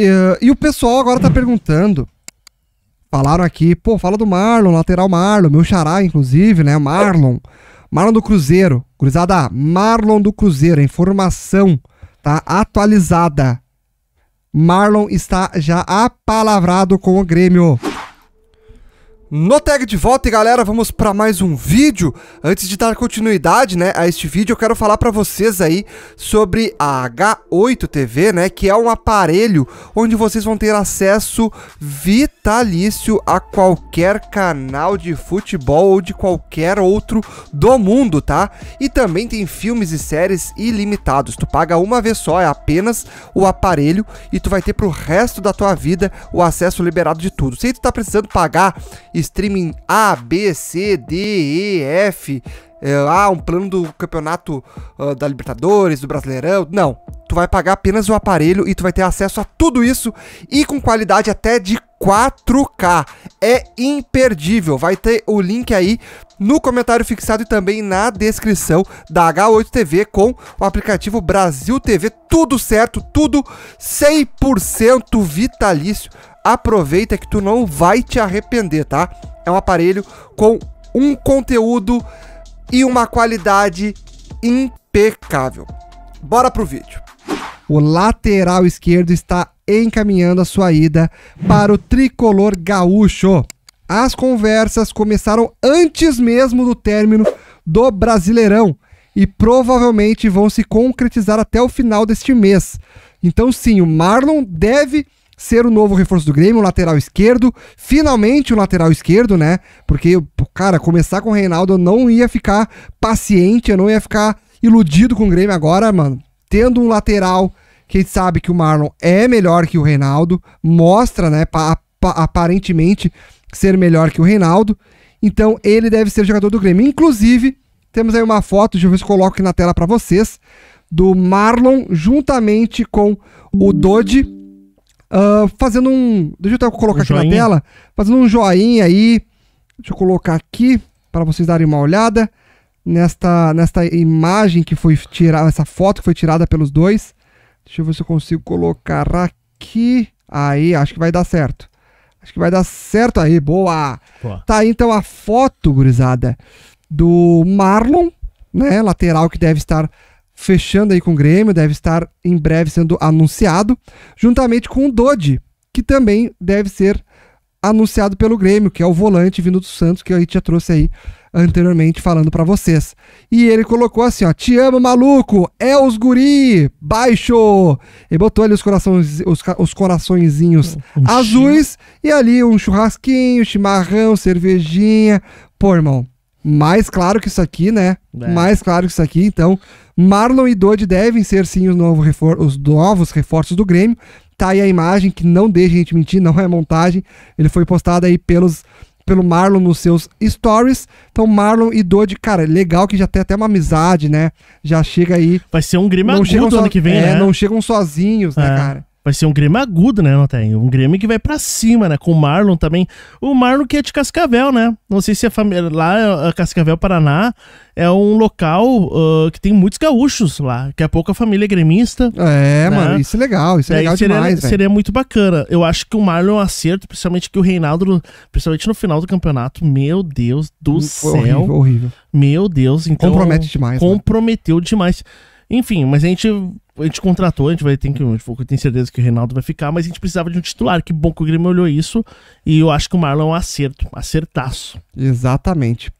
Eh, e, o pessoal agora tá perguntando. Falaram aqui, pô, fala do Marlon, lateral Marlon, meu xará, inclusive, né? Marlon. Marlon do Cruzeiro. Cruzada, Marlon do Cruzeiro, informação, tá? Atualizada. Marlon está já apalavrado com o Grêmio. No tag de volta, galera, vamos para mais um vídeo. Antes de dar continuidade, né, a este vídeo, eu quero falar para vocês aí sobre a H8 TV, né, que é um aparelho onde vocês vão ter acesso vitalício a qualquer canal de futebol ou de qualquer outro do mundo, tá? E também tem filmes e séries ilimitados. Tu paga uma vez só, é apenas o aparelho e tu vai ter pro resto da tua vida o acesso liberado de tudo. Se tu tá precisando pagar streaming A, B, C, D, E, F, é, ah, um plano do campeonato uh, da Libertadores, do Brasileirão. Não tu vai pagar apenas o aparelho e tu vai ter acesso a tudo isso e com qualidade até de 4K. É imperdível. Vai ter o link aí no comentário fixado e também na descrição da H8 TV com o aplicativo Brasil TV. Tudo certo, tudo 100% vitalício. Aproveita que tu não vai te arrepender, tá? É um aparelho com um conteúdo e uma qualidade impecável. Bora pro vídeo o lateral esquerdo está encaminhando a sua ida para o tricolor gaúcho. As conversas começaram antes mesmo do término do Brasileirão e provavelmente vão se concretizar até o final deste mês. Então, sim, o Marlon deve ser o novo reforço do Grêmio, o lateral esquerdo, finalmente o lateral esquerdo, né? Porque, cara, começar com o Reinaldo eu não ia ficar paciente, eu não ia ficar iludido com o Grêmio agora, mano tendo um lateral que a gente sabe que o Marlon é melhor que o Reinaldo, mostra, né, aparentemente ser melhor que o Reinaldo. Então ele deve ser jogador do Grêmio. Inclusive, temos aí uma foto, deixa eu ver se coloco aqui na tela para vocês, do Marlon juntamente com o Dodi, uh, ah, fazendo um. Deixa eu até colocar um aqui joinha. na tela, fazendo um joinha aí. Deixa eu colocar aqui para vocês darem uma olhada nesta, nesta imagem que foi tirada, essa foto que foi tirada pelos dois. Deixa eu ver se eu consigo colocar aqui. Aí, acho que vai dar certo. Acho que vai dar certo aí, boa! boa. Tá aí então a foto, gurizada, do Marlon, né? Lateral que deve estar fechando aí com o Grêmio, deve estar em breve sendo anunciado, juntamente com o Dodi, que também deve ser anunciado pelo Grêmio, que é o volante vindo do Santos, que a gente já trouxe aí anteriormente falando para vocês. E ele colocou assim, ó, te amo maluco, é os guri, baixo. E botou ali os corações, os, os coraçõezinhos um azuis e ali um churrasquinho, chimarrão, cervejinha. Pô, irmão, mais claro que isso aqui, né? É. Mais claro que isso aqui, então, Marlon e Dodge devem ser sim os, novo os novos reforços do Grêmio. Tá aí a imagem que não deixa a gente mentir, não é montagem. Ele foi postado aí pelos pelo Marlon nos seus stories. Então, Marlon e Dodi, cara, legal que já tem até uma amizade, né? Já chega aí. Vai ser um grima não so... ano que vem, é, né? não chegam sozinhos, né, é. né, cara? vai ser um Grêmio agudo, né, tem Um Grêmio que vai para cima, né? Com o Marlon também. O Marlon que é de Cascavel, né? Não sei se é família. Lá, Cascavel, Paraná, é um local uh, que tem muitos gaúchos lá. Daqui a pouco a família é gremista. É, né? mano, isso é legal, isso é, é legal seria, demais. Seria véio. muito bacana. Eu acho que o Marlon é um acerto, principalmente que o Reinaldo, principalmente no final do campeonato, meu Deus do Foi céu. Horrível, horrível. Meu Deus, então. Compromete demais. Né? Comprometeu né? demais. Enfim, mas a gente, a gente contratou, a gente vai ter que. Tipo, eu tenho certeza que o Reinaldo vai ficar, mas a gente precisava de um titular. Que bom que o Grêmio olhou isso. E eu acho que o Marlon é um acerto, acertaço. Exatamente.